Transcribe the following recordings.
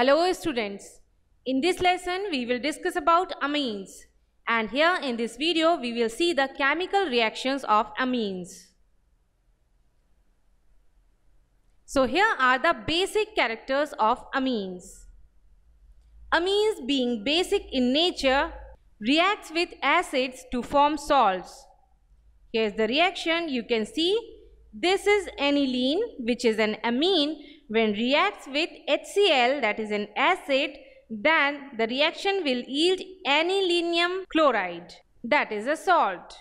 Hello students, in this lesson we will discuss about amines and here in this video we will see the chemical reactions of amines. So here are the basic characters of amines. Amines being basic in nature reacts with acids to form salts. Here's the reaction you can see this is aniline which is an amine when reacts with HCl, that is an acid, then the reaction will yield anilinium chloride, that is a salt.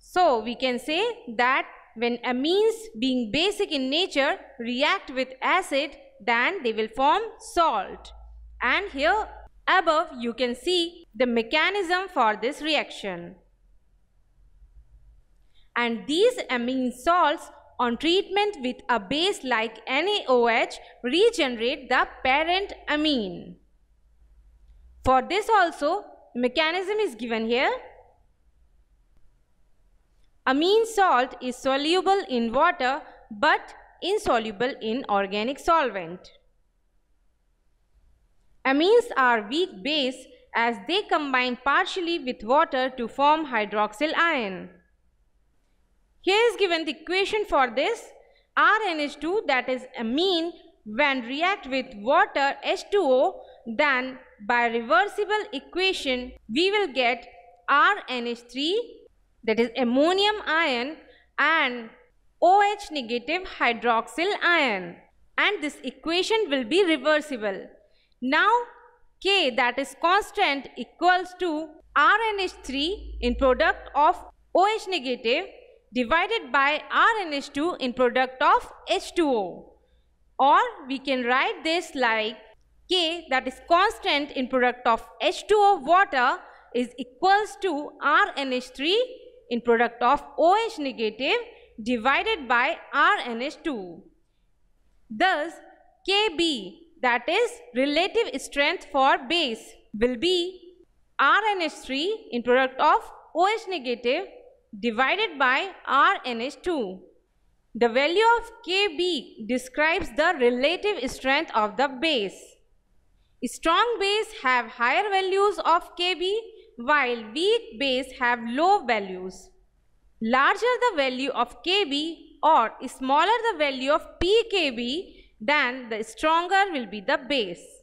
So we can say that when amines being basic in nature react with acid, then they will form salt. And here above you can see the mechanism for this reaction. And these amine salts on treatment with a base like NaOH regenerate the parent amine. For this also mechanism is given here. Amine salt is soluble in water but insoluble in organic solvent. Amines are weak base as they combine partially with water to form hydroxyl ion is given the equation for this. RnH2 that is amine when react with water H2O then by reversible equation we will get RnH3 that is ammonium ion and OH negative hydroxyl ion and this equation will be reversible. Now K that is constant equals to RnH3 in product of OH negative divided by RNH2 in product of H2O. Or we can write this like K that is constant in product of H2O water is equals to RNH3 in product of OH negative divided by RNH2. Thus, KB that is relative strength for base will be RNH3 in product of OH negative divided by RNH2. The value of Kb describes the relative strength of the base. Strong base have higher values of Kb while weak base have low values. Larger the value of Kb or smaller the value of Pkb, then the stronger will be the base.